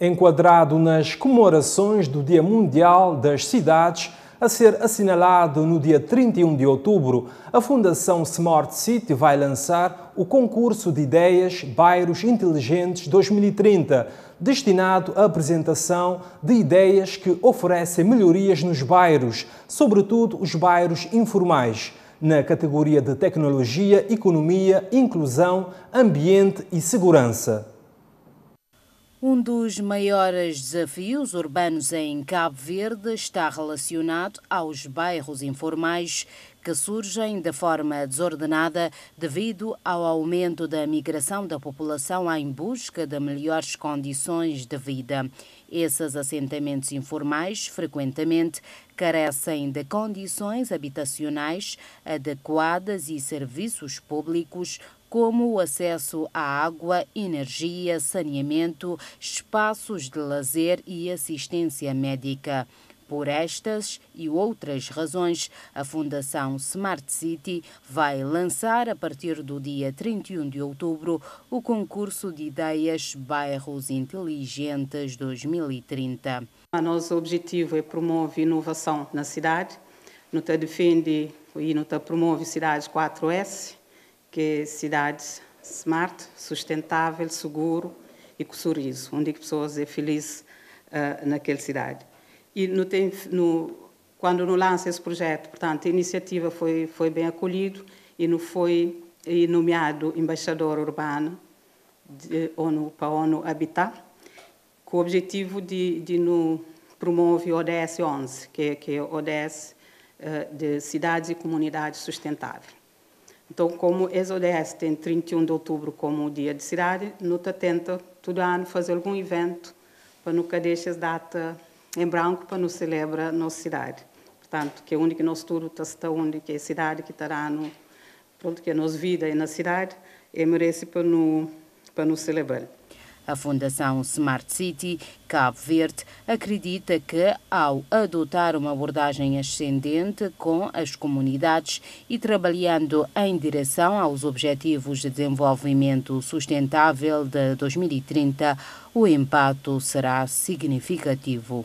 enquadrado nas comemorações do Dia Mundial das Cidades, a ser assinalado no dia 31 de outubro, a Fundação Smart City vai lançar o concurso de ideias Bairros Inteligentes 2030, destinado à apresentação de ideias que oferecem melhorias nos bairros, sobretudo os bairros informais, na categoria de tecnologia, economia, inclusão, ambiente e segurança. Um dos maiores desafios urbanos em Cabo Verde está relacionado aos bairros informais que surgem de forma desordenada devido ao aumento da migração da população em busca de melhores condições de vida. Esses assentamentos informais frequentemente carecem de condições habitacionais adequadas e serviços públicos como o acesso à água, energia, saneamento, espaços de lazer e assistência médica. Por estas e outras razões, a Fundação Smart City vai lançar, a partir do dia 31 de outubro, o concurso de ideias Bairros Inteligentes 2030. O nosso objetivo é promover inovação na cidade, te defende e te promove cidades 4S, que é cidades smart, sustentável, seguro e com sorriso, onde as é pessoas é feliz uh, ah, naquela cidade. E no, no, quando no lança esse projeto, portanto, a iniciativa foi foi bem acolhido e não foi e nomeado embaixador urbano de ONU para a ONU Habitat, com o objetivo de, de no o ODS 11, que, é, que é o ODS uh, de cidades e comunidades sustentáveis. Então, como ESODES tem 31 de outubro como dia de cidade, nós tenta todo ano fazer algum evento para nunca deixar a data em branco para nos celebrar nossa cidade. Portanto, que é onde que nosso tudo tá, está, onde que é a cidade que estará no, pronto, que é a nossa vida e na cidade, e merece para nos para nos celebrar. A Fundação Smart City Cabo Verde acredita que, ao adotar uma abordagem ascendente com as comunidades e trabalhando em direção aos Objetivos de Desenvolvimento Sustentável de 2030, o impacto será significativo.